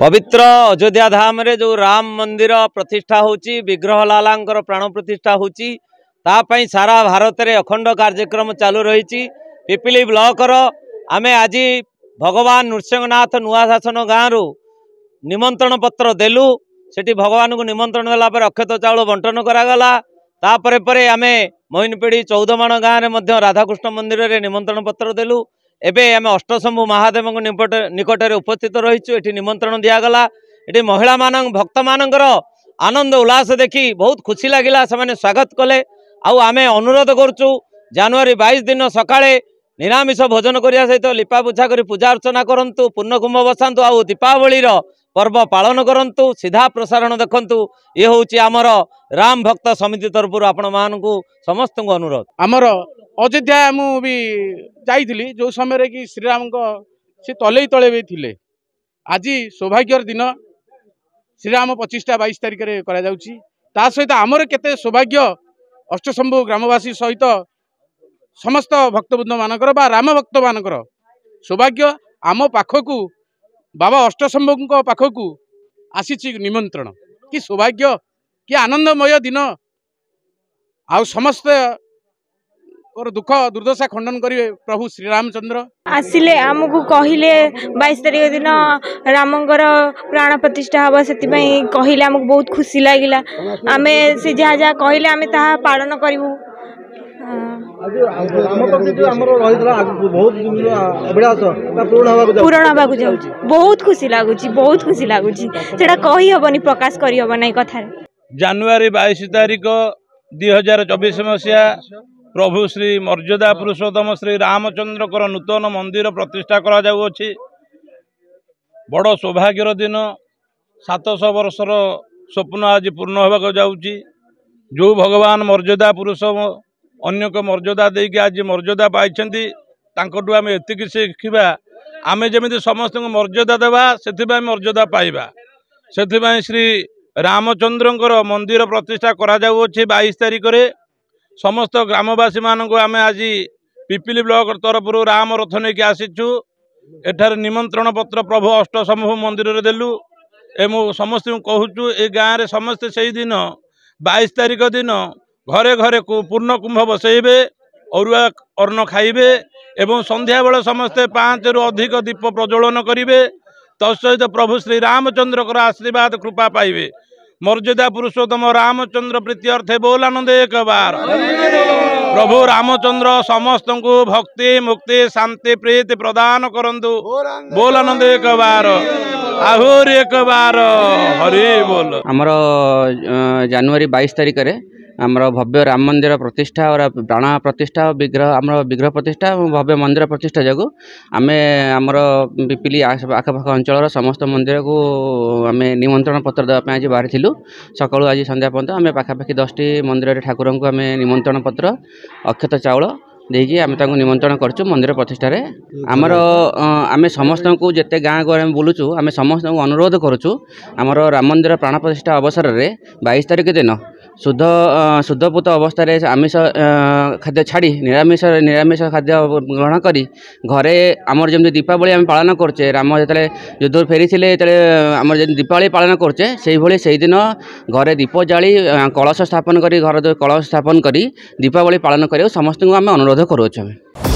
ପବିତ୍ର ଅଯୋଧ୍ୟା ଧାମରେ ଯେଉଁ ରାମ ମନ୍ଦିର ପ୍ରତିଷ୍ଠା ହେଉଛି ବିଗ୍ରହ ଲାଲାଙ୍କର ପ୍ରାଣ ପ୍ରତିଷ୍ଠା ହେଉଛି ତା ପାଇଁ ସାରା ଭାରତରେ ଅଖଣ୍ଡ କାର୍ଯ୍ୟକ୍ରମ ଚାଲୁ ରହିଛି ପିପିଲି ବ୍ଲକର ଆମେ ଆଜି ଭଗବାନ ନୃସିଂହନାଥ ନୂଆ ଶାସନ ଗାଁରୁ ନିମନ୍ତ୍ରଣ ପତ୍ର ଦେଲୁ ସେଠି ଭଗବାନଙ୍କୁ ନିମନ୍ତ୍ରଣ ଦେଲା ପରେ ଅକ୍ଷତ ଚାଉଳ ବଣ୍ଟନ କରାଗଲା ତାପରେ ପରେ ଆମେ ମୋଇନପିଢ଼ି ଚଉଦମାଣ ଗାଁରେ ମଧ୍ୟ ରାଧାକୃଷ୍ଣ ମନ୍ଦିରରେ ନିମନ୍ତ୍ରଣ ପତ୍ର ଦେଲୁ ଏବେ ଆମେ ଅଷ୍ଟଶମ୍ଭୁ ମହାଦେବଙ୍କ ନିପଟ ନିକଟରେ ଉପସ୍ଥିତ ରହିଛୁ ଏଠି ନିମନ୍ତ୍ରଣ ଦିଆଗଲା ଏଠି ମହିଳାମାନଙ୍କ ଭକ୍ତମାନଙ୍କର ଆନନ୍ଦ ଉଲ୍ଲାସ ଦେଖି ବହୁତ ଖୁସି ଲାଗିଲା ସେମାନେ ସ୍ୱାଗତ କଲେ ଆଉ ଆମେ ଅନୁରୋଧ କରୁଛୁ ଜାନୁଆରୀ ବାଇଶ ଦିନ ସକାଳେ ନିରାମିଷ ଭୋଜନ କରିବା ସହିତ ଲିପାପୋଛା କରି ପୂଜା ଅର୍ଚ୍ଚନା କରନ୍ତୁ ପୂର୍ଣ୍ଣକୁମ୍ଭ ବସାନ୍ତୁ ଆଉ ଦୀପାବଳିର ପର୍ବ ପାଳନ କରନ୍ତୁ ସିଧା ପ୍ରସାରଣ ଦେଖନ୍ତୁ ଇଏ ହେଉଛି ଆମର ରାମ ଭକ୍ତ ସମିତି ତରଫରୁ ଆପଣମାନଙ୍କୁ ସମସ୍ତଙ୍କୁ ଅନୁରୋଧ ଆମର ଅଯୋଧ୍ୟା ମୁଁ ବି ଯାଇଥିଲି ଯେଉଁ ସମୟରେ କି ଶ୍ରୀରାମଙ୍କ ସେ ତଲେଇ ତଳେ ବି ଥିଲେ ଆଜି ସୌଭାଗ୍ୟର ଦିନ ଶ୍ରୀରାମ ପଚିଶଟା ବାଇଶ ତାରିଖରେ କରାଯାଉଛି ତା ସହିତ ଆମର କେତେ ସୌଭାଗ୍ୟ ଅଷ୍ଟଶମ୍ଭୁ ଗ୍ରାମବାସୀ ସହିତ ସମସ୍ତ ଭକ୍ତବୃନ୍ଦମାନଙ୍କର ବା ରାମ ଭକ୍ତମାନଙ୍କର ସୌଭାଗ୍ୟ ଆମ ପାଖକୁ ବାବା ଅଷ୍ଟଶମ୍ଭୁଙ୍କ ପାଖକୁ ଆସିଛି ନିମନ୍ତ୍ରଣ କି ସୌଭାଗ୍ୟ କି ଆନନ୍ଦମୟ ଦିନ ଆଉ ସମସ୍ତେ ଦୁଃଖ ଦୁର୍ଦ୍ଦଶା ଖଣ୍ଡନ କରିବେ ପ୍ରଭୁ ଶ୍ରୀରାମଚନ୍ଦ୍ର ଆସିଲେ ଆମକୁ କହିଲେ ବାଇଶ ତାରିଖ ଦିନ ରାମଙ୍କର ପ୍ରାଣ ପ୍ରତିଷ୍ଠା ହବ ସେଥିପାଇଁ କହିଲେ ଆମକୁ ବହୁତ ଖୁସି ଲାଗିଲା ଆମେ ସେ ଯାହା ଯାହା କହିଲେ ଆମେ ତାହା ପାଳନ କରିବୁ ବହୁତ ଖୁସି ଲାଗୁଛି ବହୁତ ଖୁସି ଲାଗୁଛି ସେଟା କହି ହବନି ପ୍ରକାଶ କରିହବ ନାହିଁ କଥାରେ ଜାନୁଆରୀ ବାଇଶ ତାରିଖ ଦୁଇ ହଜାର ଚବିଶ ମସିହା ପ୍ରଭୁ ଶ୍ରୀ ମର୍ଯ୍ୟାଦା ପୁରୁଷୋତ୍ତମ ଶ୍ରୀ ରାମଚନ୍ଦ୍ରଙ୍କର ନୂତନ ମନ୍ଦିର ପ୍ରତିଷ୍ଠା କରାଯାଉଅଛି ବଡ଼ ସୌଭାଗ୍ୟର ଦିନ ସାତଶହ ବର୍ଷର ସ୍ୱପ୍ନ ଆଜି ପୂର୍ଣ୍ଣ ହେବାକୁ ଯାଉଛି ଯେଉଁ ଭଗବାନ ମର୍ଯ୍ୟାଦା ପୁରୁଷ ଅନ୍ୟକ ମର୍ଯ୍ୟାଦା ଦେଇକି ଆଜି ମର୍ଯ୍ୟାଦା ପାଇଛନ୍ତି ତାଙ୍କଠୁ ଆମେ ଏତିକି ଶିଖିବା ଆମେ ଯେମିତି ସମସ୍ତଙ୍କୁ ମର୍ଯ୍ୟାଦା ଦେବା ସେଥିପାଇଁ ମର୍ଯ୍ୟାଦା ପାଇବା ସେଥିପାଇଁ ଶ୍ରୀ ରାମଚନ୍ଦ୍ରଙ୍କର ମନ୍ଦିର ପ୍ରତିଷ୍ଠା କରାଯାଉଅଛି ବାଇଶ ତାରିଖରେ ସମସ୍ତ ଗ୍ରାମବାସୀମାନଙ୍କୁ ଆମେ ଆଜି ପିପିଲି ବ୍ଲକ ତରଫରୁ ରାମ ରଥ ନେଇକି ଆସିଛୁ ଏଠାରେ ନିମନ୍ତ୍ରଣ ପତ୍ର ପ୍ରଭୁ ଅଷ୍ଟସମ୍ଭୁ ମନ୍ଦିରରେ ଦେଲୁ ଏବଂ ସମସ୍ତଙ୍କୁ କହୁଛୁ ଏ ଗାଁରେ ସମସ୍ତେ ସେଇଦିନ ବାଇଶ ତାରିଖ ଦିନ ଘରେ ଘରେ ପୂର୍ଣ୍ଣ କୁମ୍ଭ ବସେଇବେ ଅରୁଆ ଅର୍ଣ୍ଣ ଖାଇବେ ଏବଂ ସନ୍ଧ୍ୟାବେଳେ ସମସ୍ତେ ପାଞ୍ଚରୁ ଅଧିକ ଦୀପ ପ୍ରଜ୍ୱଳନ କରିବେ ତତ୍ସହିତ ପ୍ରଭୁ ଶ୍ରୀ ରାମଚନ୍ଦ୍ରଙ୍କର ଆଶୀର୍ବାଦ କୃପା ପାଇବେ ମର୍ଯ୍ୟାଦା ପୁରୁଷୋତ୍ତମ ରାମଚନ୍ଦ୍ର ପ୍ରୀତି ଅର୍ଥେ ବୋଲାନନ୍ଦ ଏକ ବାର ପ୍ରଭୁ ରାମଚନ୍ଦ୍ର ସମସ୍ତଙ୍କୁ ଭକ୍ତି ମୁକ୍ତି ଶାନ୍ତି ପ୍ରୀତି ପ୍ରଦାନ କରନ୍ତୁ ବୋଲାନନ୍ଦ ଏକ ବାର ଆହୁରି ଏକ ବାର ହରି ବୋଲ ଆମର ଜାନୁଆରୀ ବାଇଶ ତାରିଖରେ ଆମର ଭବ୍ୟ ରାମ ମନ୍ଦିର ପ୍ରତିଷ୍ଠା ପ୍ରାଣ ପ୍ରତିଷ୍ଠା ଓ ବିଗ୍ରହ ଆମର ବିଗ୍ରହ ପ୍ରତିଷ୍ଠା ଏବଂ ଭବ୍ୟ ମନ୍ଦିର ପ୍ରତିଷ୍ଠା ଯୋଗୁଁ ଆମେ ଆମର ପିପିଲି ଆଖପାଖ ଅଞ୍ଚଳର ସମସ୍ତ ମନ୍ଦିରକୁ ଆମେ ନିମନ୍ତ୍ରଣ ପତ୍ର ଦେବା ପାଇଁ ଆଜି ବାହାରିଥିଲୁ ସକାଳୁ ଆଜି ସନ୍ଧ୍ୟା ପର୍ଯ୍ୟନ୍ତ ଆମେ ପାଖାପାଖି ଦଶଟି ମନ୍ଦିରରେ ଠାକୁରଙ୍କୁ ଆମେ ନିମନ୍ତ୍ରଣ ପତ୍ର ଅକ୍ଷତ ଚାଉଳ ଦେଇକି ଆମେ ତାଙ୍କୁ ନିମନ୍ତ୍ରଣ କରୁଛୁ ମନ୍ଦିର ପ୍ରତିଷ୍ଠାରେ ଆମର ଆମେ ସମସ୍ତଙ୍କୁ ଯେତେ ଗାଁ ଗହଳି ଆମେ ବୁଲୁଛୁ ଆମେ ସମସ୍ତଙ୍କୁ ଅନୁରୋଧ କରୁଛୁ ଆମର ରାମ ମନ୍ଦିର ପ୍ରାଣ ପ୍ରତିଷ୍ଠା ଅବସରରେ ବାଇଶ ତାରିଖ ଦିନ শুদ্ধ শুদ্ধপূତ অবস্থায় আমিষ খাদ্য ছাড়ি নিরামিষ নিরামিষ খাদ্য গ্রহণ করে ঘরে আমার যেমন দীপাবলি আমি পালন করছে রাম যেতে যুদ্ধ ফেরিলে যেতে আমার যে দীপাবলি পালন করছে সেইভাবে সেইদিন ঘরে দীপ জাড়ি কলস স্থাপন করে ঘর কলস স্থাপন করে দীপাবলি পালন করা সমস্ত আমি অনুরোধ করুছু